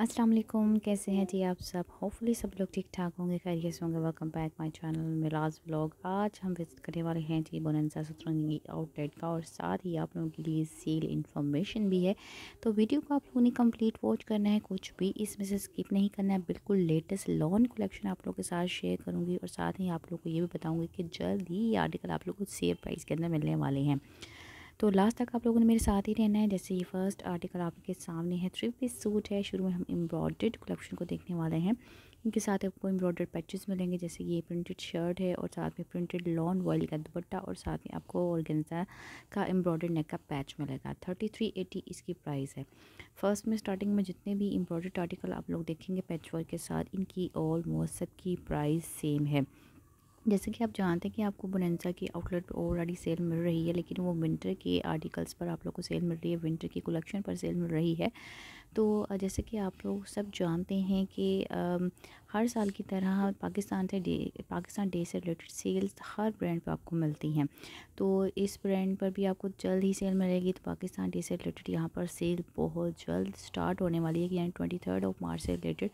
अस्सलाम वालेकुम कैसे हैं जी आप सब होपफुली सब लोग ठीक ठाक होंगे खैरियत होंगे वेलकम बैक माय चैनल मिलाज ब्लॉग आज हम विज़िट करने वाले हैं जी बोनसा सतरंगी आउटलेट का और साथ ही आप लोगों के लिए सेल इन्फॉर्मेशन भी है तो वीडियो को आप लोगों ने कंप्लीट वॉच करना है कुछ भी इसमें से स्किप नहीं करना है बिल्कुल लेटेस्ट लॉन कलेक्शन आप लोगों के साथ शेयर करूँगी और साथ ही आप लोग को ये भी बताऊँगी कि जल्द ही ये आर्टिकल आप लोग को सेल प्राइस के अंदर मिलने वाले हैं तो लास्ट तक आप लोगों ने मेरे साथ ही रहना है जैसे ये फर्स्ट आर्टिकल आपके सामने है थ्री पीस सूट है शुरू में हम एम्ब्रॉयड कलेक्शन को देखने वाले हैं इनके साथ आपको एम्ब्रॉयड पैचेस मिलेंगे जैसे ये प्रिंटेड शर्ट है और साथ में प्रिंटेड लॉन वर्ली का दुपट्टा और साथ में आपको ऑर्गेन्जा का एम्ब्रॉयड नेक का पैच मिलेगा थर्टी थ्री एटी इसकी प्राइस है फर्स्ट में स्टार्टिंग में जितने भी एम्ब्रॉयड आर्टिकल आप लोग देखेंगे पैच वर्क के साथ इनकी ऑलमोस्ट सबकी प्राइस सेम है जैसे कि आप जानते हैं कि आपको बुनसा की आउटलेट पर ऑलरेडी सेल मिल रही है लेकिन वो विंटर के आर्टिकल्स पर आप लोग को सेल मिल रही है विंटर की कलेक्शन पर सेल मिल रही है तो जैसे कि आप लोग सब जानते हैं कि हर साल की तरह पाकिस्तान से डे पाकिस्तान डे से रिलेटेड सेल्स हर ब्रांड पर आपको मिलती हैं तो इस ब्रांड पर भी आपको जल्द ही सेल मिलेगी तो पाकिस्तान डे से रिलेटेड यहाँ पर सेल बहुत जल्द स्टार्ट होने वाली है यानी ट्वेंटी थर्ड ऑफ मार्च से रिलेटेड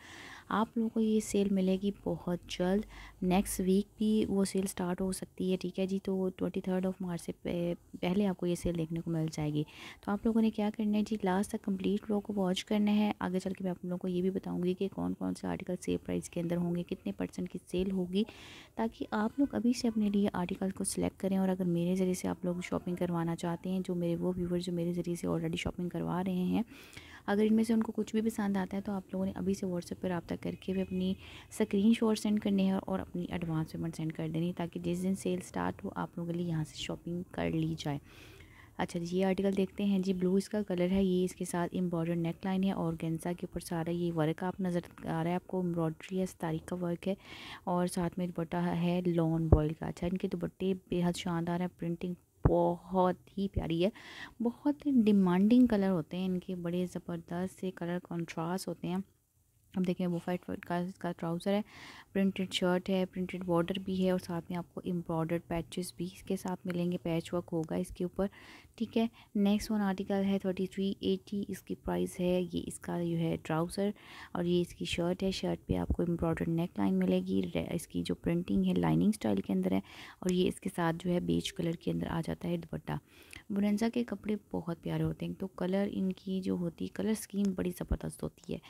आप लोगों को ये सेल मिलेगी बहुत जल्द नेक्स्ट वीक भी वो सेल स्टार्ट हो सकती है ठीक है जी तो ट्वेंटी थर्ड ऑफ मार्च से पहले आपको ये सेल देखने को मिल जाएगी तो आप लोगों ने क्या करना है जी लास्ट तक कम्प्लीट लोगों को वॉच करना है आगे चल के मैं आप लोगों को ये भी बताऊँगी कि कौन कौन से आर्टिकल सेल प्राइस इसके अंदर होंगे कितने परसेंट की सेल होगी ताकि आप लोग अभी से अपने लिए आर्टिकल को सिलेक्ट करें और अगर मेरे ज़रिए से आप लोग शॉपिंग करवाना चाहते हैं जो मेरे वो व्यूवर जो मेरे ज़रिए से ऑलरेडी शॉपिंग करवा रहे हैं अगर इनमें से उनको कुछ भी पसंद आता है तो आप लोगों ने अभी से व्हाट्सएप पर रबा करके वे अपनी स्क्रीन शॉट सेंड करने हैं और अपनी एडवांस पेमेंट सेंड कर देनी है ताकि जिस दिन सेल स्टार्ट हो आप लोगों के लिए यहाँ से शॉपिंग कर ली जाए अच्छा जी ये आर्टिकल देखते हैं जी ब्लू इसका कलर है ये इसके साथ एम्ब्रॉयडर नेक लाइन है और गेंसा के ऊपर सारा ये वर्क आप नज़र आ रहा है आपको एम्ब्रॉयड्री है तारीख का वर्क है और साथ में दुपट्टा है लॉन बॉयल का अच्छा इनके दुपट्टे बेहद शानदार है प्रिंटिंग बहुत ही प्यारी है बहुत डिमांडिंग कलर होते हैं इनके बड़े ज़बरदस्त से कलर कॉन्ट्रास्ट होते हैं अब देखें वो फाइट का इसका ट्राउज़र है प्रिंटेड शर्ट है प्रिंटेड बॉर्डर भी है और साथ में आपको एम्ब्रॉडर्ड पैचेस भी इसके साथ मिलेंगे पैच वर्क होगा इसके ऊपर ठीक है नेक्स्ट वन आर्टिकल है थर्टी थ्री एटी इसकी प्राइस है ये इसका जो है ट्राउज़र और ये इसकी शर्ट है शर्ट पे आपको एम्ब्रॉयडर्ड नेक लाइन मिलेगी इसकी जो प्रिंटिंग है लाइनिंग स्टाइल के अंदर है और ये इसके साथ जो है बेच कलर के अंदर आ जाता है दुपट्टा बुरंजा के कपड़े बहुत प्यारे होते हैं तो कलर इनकी जो होती है कलर स्कीम बड़ी ज़बरदस्त होती है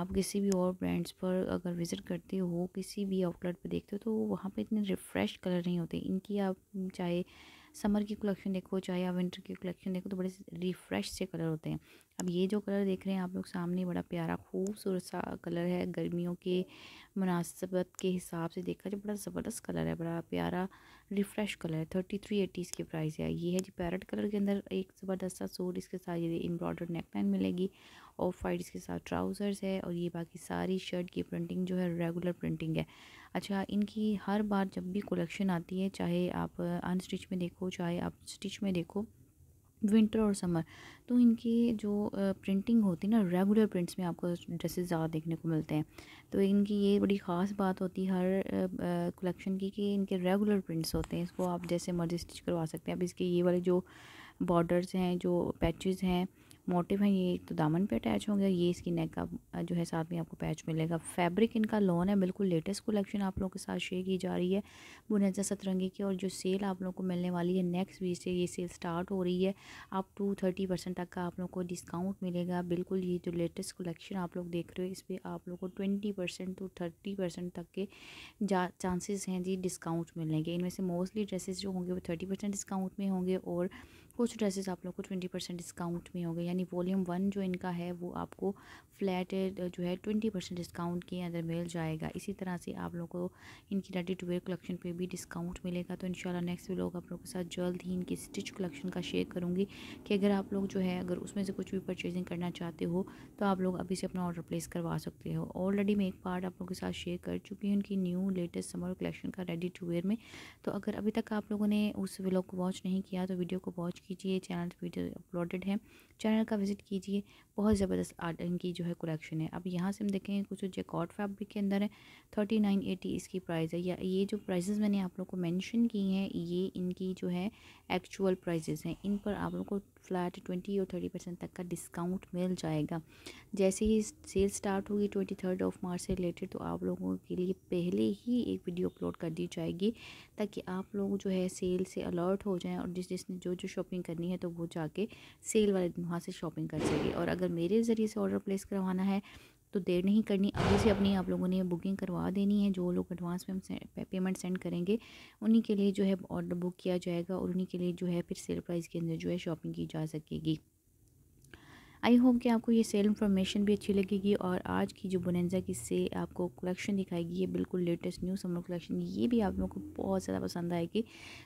आप किसी भी भी और ब्रांड्स पर अगर विज़िट करते हो किसी भी आउटलेट पर देखते हो तो वहाँ पर इतने रिफ़्रेश कलर नहीं होते इनकी आप चाहे समर की कलेक्शन देखो चाहे आप विंटर की कलेक्शन देखो तो बड़े रिफ़्रेश से कलर होते हैं अब ये जो कलर देख रहे हैं आप लोग सामने बड़ा प्यारा खूबसूरत सा कलर है गर्मियों के मुनासबत के हिसाब से देखा जाए बड़ा ज़बरदस्त कलर है बड़ा प्यारा रिफ़्रेश कलर है थर्टी थ्री एटीज़ इसकी प्राइस है ये है जी पैरट कलर के अंदर एक ज़बरदस्त सा सूट इसके साथ ये एम्ब्रॉयडर्ड नेकलाइन मिलेगी और फाइट इसके साथ ट्राउज़र्स है और ये बाकी सारी शर्ट की प्रिंटिंग जो है रेगुलर प्रिंटिंग है अच्छा इनकी हर बार जब भी कलेक्शन आती है चाहे आप अनस्टिच में देखो चाहे आप स्टिच में देखो विंटर और समर तो इनकी जो प्रिंटिंग होती है ना रेगुलर प्रिंट्स में आपको ड्रेसेस ज़्यादा देखने को मिलते हैं तो इनकी ये बड़ी ख़ास बात होती है हर कलेक्शन की कि इनके रेगुलर प्रिंट्स होते हैं इसको आप जैसे मर्जी स्टिच करवा सकते हैं अब इसके ये वाले जो बॉर्डर्स हैं जो पैचेस हैं मोटिव हैं ये एक तो दामन पे अटैच होंगे ये इसकी नेक का जो है साथ में आपको पैच मिलेगा फैब्रिक इनका लॉन है बिल्कुल लेटेस्ट कलेक्शन आप लोगों के साथ शेयर की जा रही है बुनजा सतरंगी की और जो सेल आप लोगों को मिलने वाली है नेक्स्ट वीक से ये सेल स्टार्ट हो रही है आप टू थर्टी परसेंट तक का आप लोग को डिस्काउंट मिलेगा बिल्कुल ये जो लेटेस्ट कलेक्शन आप लोग देख रहे हो इस पर आप लोग को twenty percent to thirty percent तक के जा चांसेस हैं जी डिस्काउंट मिलेंगे इनमें से मोस्टली ड्रेसेस जो होंगे वो थर्टी परसेंट डिस्काउंट में होंगे और कुछ ड्रेसेस आप लोग को ट्वेंटी परसेंट डिस्काउंट में होगा यानी वॉल्यूम वन जो इनका है वो आपको फ्लैट जो है ट्वेंटी परसेंट डिस्काउंट के अंदर मिल जाएगा इसी तरह से आप लोग को इनकी रेडी टू वेयर कलेक्शन पे भी डिस्काउंट मिलेगा तो इन नेक्स्ट व्लॉग आप लोगों के साथ जल्द ही इनकी स्टिच कलेक्शन का शेयर करूँगी कि अगर आप लोग जो है अगर उसमें से कुछ भी परचेजिंग करना चाहते हो तो आप लोग अभी से अपना ऑर्डर प्लेस करवा सकते हो ऑलरेडी मैं एक पार्ट आप लोगों के साथ शेयर कर चुकी हूँ उनकी न्यू लेटेस्ट समर कलेक्शन का रेडी टू वेयर में तो अगर अभी तक आप लोगों ने उस व्लॉग को वॉच नहीं किया तो वीडियो को वॉच कीजिए चैनल वीडियो अपलोडेड है चैनल का विज़िट कीजिए बहुत ज़बरदस्त आर्ट की जो है कलेक्शन है अब यहाँ से हम देखेंगे कुछ जो जेकॉट फैब्रिक के अंदर है थर्टी नाइन एटी इसकी प्राइस है या ये जो प्राइजेज़ मैंने आप लोग को मैंशन की हैं ये इनकी जो है एक्चुअल प्राइजेज़ हैं इन पर आप लोग को फ्लैट ट्वेंटी और थर्टी परसेंट तक का डिस्काउंट मिल जाएगा जैसे ही सेल स्टार्ट होगी ट्वेंटी थर्ड ऑफ मार्च से रिलेटेड तो आप लोगों के लिए पहले ही एक वीडियो अपलोड कर दी जाएगी ताकि आप लोग जो है सेल से अलर्ट हो जाएं और जिस जिसने जो जो शॉपिंग करनी है तो वो जाके सेल वाले दिन वहाँ से शॉपिंग कर सके और अगर मेरे ज़रिए से ऑर्डर प्लेस करवाना है तो देर नहीं करनी अभी से अपनी आप लोगों ने बुकिंग करवा देनी है जो लोग एडवांस में हम पेमेंट सेंड करेंगे उन्हीं के लिए जो है ऑर्डर बुक किया जाएगा और उन्हीं के लिए जो है फिर सेल प्राइस के अंदर जो है शॉपिंग की जा सकेगी आई होप कि आपको ये सेल इन्फॉर्मेशन भी अच्छी लगेगी और आज की जो बुनैजा की से आपको कलेक्शन दिखाएगी ये बिल्कुल लेटेस्ट न्यू समर कलेक्शन ये भी आप लोगों को बहुत ज़्यादा पसंद आएगी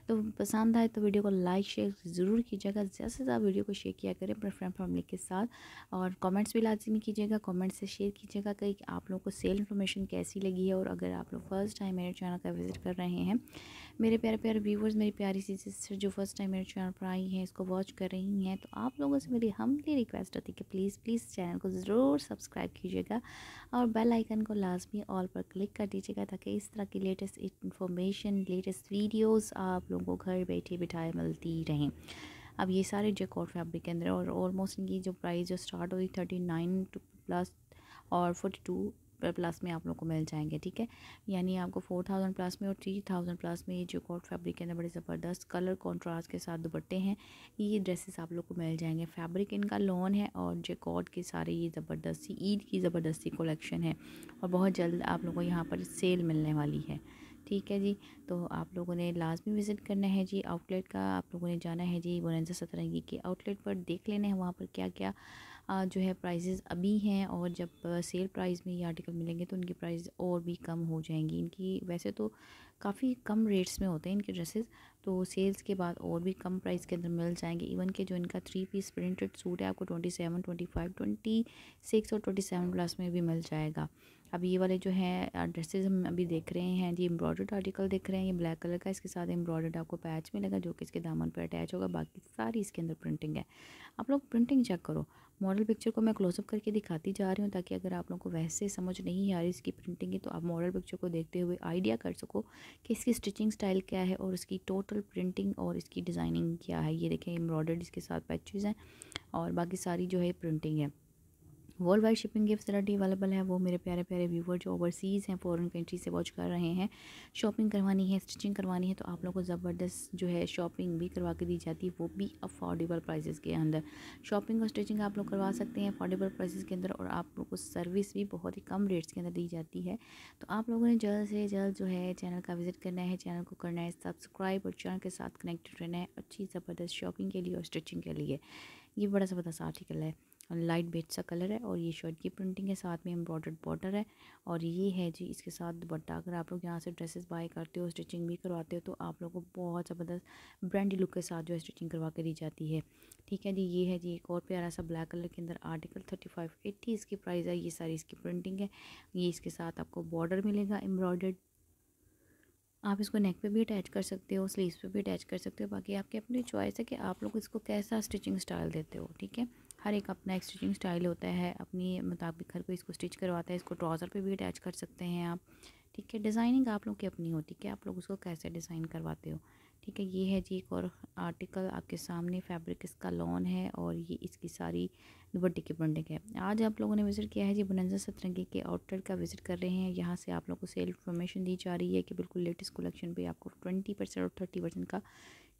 तो पसंद आए तो वीडियो को लाइक शेयर ज़रूर कीजिएगा ज़्यादा से ज़्यादा वीडियो को शेयर किया करें अपने फ्रेंड फैमिली के साथ और कॉमेंट्स भी लाजमी कीजिएगा कॉमेंट्स से शेयर कीजिएगा कि आप लोगों को सेल इन्फॉर्मेशन कैसी लगी है और अगर आप लोग फर्स्ट टाइम मेरे चैनल का विज़िट कर रहे हैं मेरे प्यारे प्यारे व्यूवर्स मेरी प्यारी सी सिस्टर जो फर्स्ट टाइम मेरे चैनल पर आई हैं इसको वॉच कर रही हैं तो आप लोगों से मेरी हमली रिक्वेस्ट होती है कि प्लीज़ प्लीज़ चैनल को ज़रूर सब्सक्राइब कीजिएगा और बेल आइकन को लाजमी ऑल पर क्लिक कर दीजिएगा ताकि इस तरह की लेटेस्ट इन्फॉर्मेशन लेटेस्ट वीडियोज़ आप लोगों को घर बैठे बिठाए मिलती रहें अब ये सारे जेकॉट फैब्रिक के अंदर और ऑलमोस्ट इनकी जो प्राइस जो स्टार्ट हुई थर्टी नाइन प्लस और फोर्टी टू प्लस में आप लोग को मिल जाएंगे ठीक है यानी आपको फोर थाउजेंड प्लस में और थ्री थाउजेंड प्लस में ये जो कॉट फैब्रिक के अंदर बड़े ज़बरदस्त कलर कॉन्ट्रास्ट के साथ दुपट्टे हैं ये ड्रेसेस आप लोग को मिल जाएंगे फैब्रिक इनका लॉन है और जो कॉट के सारे ये ज़बरदस्ती ईद की ज़बरदस्ती कलेक्शन है और बहुत जल्द आप लोग को यहाँ पर सेल मिलने वाली है ठीक है जी तो आप लोगों ने लाजमी विज़िट करना है जी आउटलेट का आप लोगों ने जाना है जी बोनजा सतरंगी के आउटलेट पर देख लेना है वहाँ पर क्या क्या जो है प्राइजेज़ अभी हैं और जब सेल प्राइस में ये आर्टिकल मिलेंगे तो उनकी प्राइस और भी कम हो जाएंगी इनकी वैसे तो काफ़ी कम रेट्स में होते हैं इनके ड्रेसेस तो सेल्स के बाद और भी कम प्राइस के अंदर मिल जाएंगे इवन के जो इनका थ्री पीस प्रिंटेड सूट है आपको twenty seven twenty five twenty six और ट्वेंटी सेवन प्लस में भी मिल जाएगा अब ये वाले जो है ड्रेसेस हम अभी देख रहे हैं जी एम्ब्रॉयड आर्टिकल देख रहे हैं ये ब्लैक कलर का इसके साथ एम्ब्रॉयड आपको पैच मिलेगा जो कि इसके दामन पर अटैच होगा बाकी सारी इसके अंदर प्रिंटिंग है आप लोग प्रिंटिंग चेक करो मॉडल पिक्चर को मैं क्लोजअप करके दिखाती जा रही हूँ ताकि अगर आप लोग को वैसे समझ नहीं आ रही इसकी प्रिंटिंग की तो आप मॉडल पिक्चर को देखते हुए आइडिया कर सको कि इसकी स्टिचिंग स्टाइल क्या है और इसकी टोटल प्रिंटिंग और इसकी डिज़ाइनिंग क्या है ये देखें एम्ब्रॉयडर्ड इसके साथ पैचेज़ हैं और बाकी सारी जो है प्रिंटिंग है वर्ल्ड वाइड शिपिंग की फैसिलिटी अवेलेबल है वो मेरे प्यारे प्यारे व्यूवर जो ओवरसीज़ हैं फ़ॉरन कंट्री से वॉच कर रहे हैं शॉपिंग करवानी है स्टिचिंग करवानी है तो आप लोगों को ज़बरदस्त जो है शॉपिंग भी करवा के दी जाती है वो भी अफोर्डेबल प्राइजेस के अंदर शॉपिंग और स्टिचिंग आप लोग करवा सकते हैं अफोर्डेबल प्राइजेस के अंदर और आप लोग को सर्विस भी बहुत ही कम रेट्स के अंदर दी जाती है तो आप लोगों ने जल्द से जल्द जो है चैनल का विज़िट करना है चैनल को करना है सब्सक्राइब और चैनल के साथ कनेक्टेड रहना है अच्छी ज़बरदस्त शॉपिंग के लिए और स्टिचिंग के लिए ये बड़ा ज़बरदस्त आर्टिकल है लाइट बेट सा कलर है और ये शर्ट की प्रिंटिंग है साथ में एम्ब्रॉयडर्ड बॉर्डर है और ये है जी इसके साथ दुपट्टा अगर आप लोग यहाँ से ड्रेसेस बाय करते हो स्टिचिंग भी करवाते हो तो आप लोगों को बहुत ज़बरदस्त ब्रांडी लुक के साथ जो है स्टिचिंग करवा के दी जाती है ठीक है जी ये है जी एक और प्यारा सा ब्लैक कलर के अंदर आर्टिकल थर्टी फाइव एट्टी इसकी प्राइस है ये सारी इसकी प्रिंटिंग है ये इसके साथ आपको बॉर्डर मिलेगा एम्ब्रॉयडर्ड आप इसको नेक पे भी अटैच कर सकते हो स्लीव्स पे भी अटैच कर सकते हो बाकी आपकी अपनी चॉइस है कि आप लोग इसको कैसा स्टिचिंग स्टाइल देते हो ठीक है हर एक अपना एक स्टिचिंग स्टाइल होता है अपनी मुताबिक हर कोई इसको स्टिच करवाता है इसको ट्राउज़र पे भी अटैच कर सकते हैं आप ठीक है डिज़ाइनिंग आप लोग की अपनी होती है कि आप लोग उसको कैसे डिज़ाइन करवाते हो ठीक है ये है जी एक और आर्टिकल आपके सामने फैब्रिक इसका लॉन है और ये इसकी सारी दुपट्टे की बंडिंग है आज आप लोगों ने विज़िट किया है जी बनंजा सतरंगी के आउटलेट का विज़िट कर रहे हैं यहाँ से आप लोगों को सेल इन्फॉर्मेशन दी जा रही है कि बिल्कुल लेटेस्ट कलेक्शन पे आपको ट्वेंटी परसेंट और थर्टी परसेंट का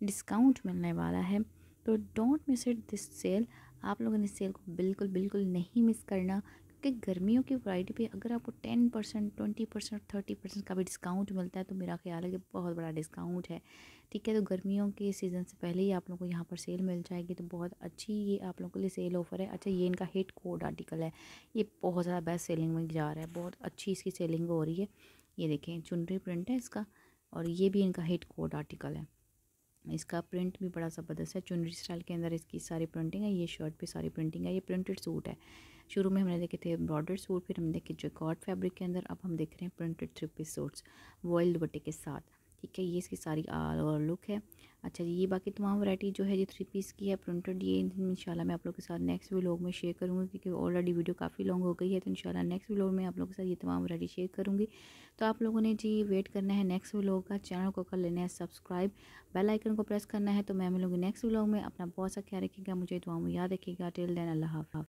डिस्काउंट मिलने वाला है तो don't miss it this sale आप लोगों ने सेल को बिल्कुल बिल्कुल नहीं मिस करना क्योंकि गर्मियों की वराइटी पे अगर आपको ten percent twenty percent thirty percent का भी डिस्काउंट मिलता है तो मेरा ख्याल है कि बहुत बड़ा डिस्काउंट है ठीक है तो गर्मियों के सीज़न से पहले ही आप लोगों को यहाँ पर सेल मिल जाएगी तो बहुत अच्छी ये आप लोगों के लिए सेल ऑफ़र है अच्छा ये इनका हिट कोड आर्टिकल है ये बहुत ज़्यादा बेस्ट सेलिंग में जा रहा है बहुत अच्छी इसकी सेलिंग हो रही है ये देखें चुनरी प्रिंट है इसका और ये भी इनका हिट कोड आर्टिकल है इसका प्रिंट भी बड़ा ज़बरदस्त है चुनरी स्टाइल के अंदर इसकी सारी प्रिंटिंग है ये शर्ट पे सारी प्रिंटिंग है ये प्रिंटेड सूट है शुरू में हमने देखे थे बॉर्डर सूट फिर हम देखे जो कॉट फैब्रिक के अंदर अब हम देख रहे हैं printed three piece suits voile दुपट्टे के साथ ठीक है ये इसकी सारी आल और लुक है अच्छा जी ये बाकी तमाम वैरायटी जो है ये थ्री पीस की है प्रिंटेड ये इंशाल्लाह मैं आप लोगों के साथ नेक्स्ट व्लॉग में शेयर करूँगी क्योंकि ऑलरेडी वीडियो काफ़ी लॉन्ग हो गई है तो इंशाल्लाह नेक्स्ट व्लॉग में आप लोग के साथ ये तमाम वैरायटी शेयर करूँगी तो आप लोगों ने जी वेट करना है नेक्स्ट व्लॉग का चैनल को कर लेना है सब्सक्राइब बेल आइकन को प्रेस करना है तो मैं मिलूँगी नेक्स्ट व्लॉग में अपना बहुत सा ख्याल रखेगा मुझे तमाम याद रखेगा टिल देन अल्लाह हाफ